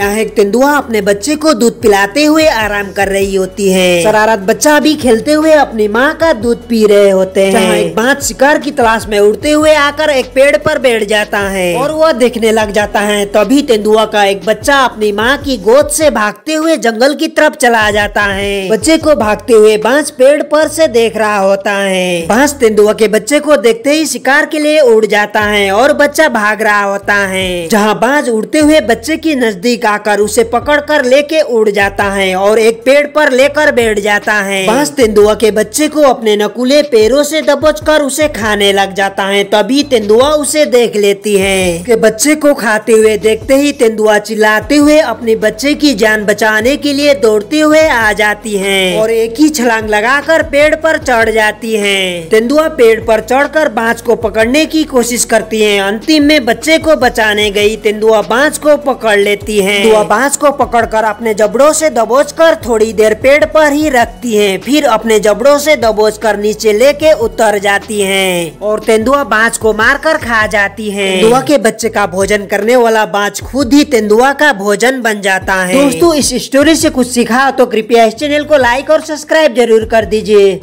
यहाँ एक तेंदुआ अपने बच्चे को दूध पिलाते हुए आराम कर रही होती है शरारत बच्चा भी खेलते हुए अपनी माँ का दूध पी रहे होते हैं एक बांध शिकार की तलाश में उड़ते हुए आकर एक पेड़ पर बैठ जाता है और वह देखने लग जाता है तभी तेंदुआ का एक बच्चा अपनी माँ की गोद से भागते हुए जंगल की तरफ चला जाता है बच्चे को भागते हुए बाँस पेड़ पर से देख रहा होता है बाँस तेंदुआ के बच्चे को देखते ही शिकार के लिए उड़ जाता है और बच्चा भाग रहा होता है जहाँ बाँस उड़ते हुए बच्चे की नजदीक जाकर उसे पकड़कर लेके उड़ जाता है और एक पेड़ पर लेकर बैठ जाता है बांस तेंदुआ के बच्चे को अपने नकुले पैरों से दबोच कर उसे खाने लग जाता है तभी तेंदुआ उसे देख लेती है के बच्चे को खाते हुए देखते ही तेंदुआ चिल्लाते हुए अपने बच्चे की जान बचाने के लिए दौड़ते हुए आ जाती है और एक ही छलांग लगाकर पेड़ पर चढ़ जाती है तेंदुआ पेड़ पर चढ़कर बांस को पकड़ने की कोशिश करती है अंतिम में बच्चे को बचाने गई तेंदुआ बांस को पकड़ लेती है वह बांस को पकड़कर अपने जबड़ों से दबोचकर थोड़ी देर पेड़ पर ही रखती हैं फिर अपने जबड़ों से दबोचकर नीचे लेके उतर जाती हैं और तेंदुआ बांस को मारकर खा जाती है तेंदुआ के बच्चे का भोजन करने वाला बांस खुद ही तेंदुआ का भोजन बन जाता है दोस्तों इस स्टोरी से कुछ सीखा तो कृपया इस चैनल को लाइक और सब्सक्राइब जरूर कर दीजिए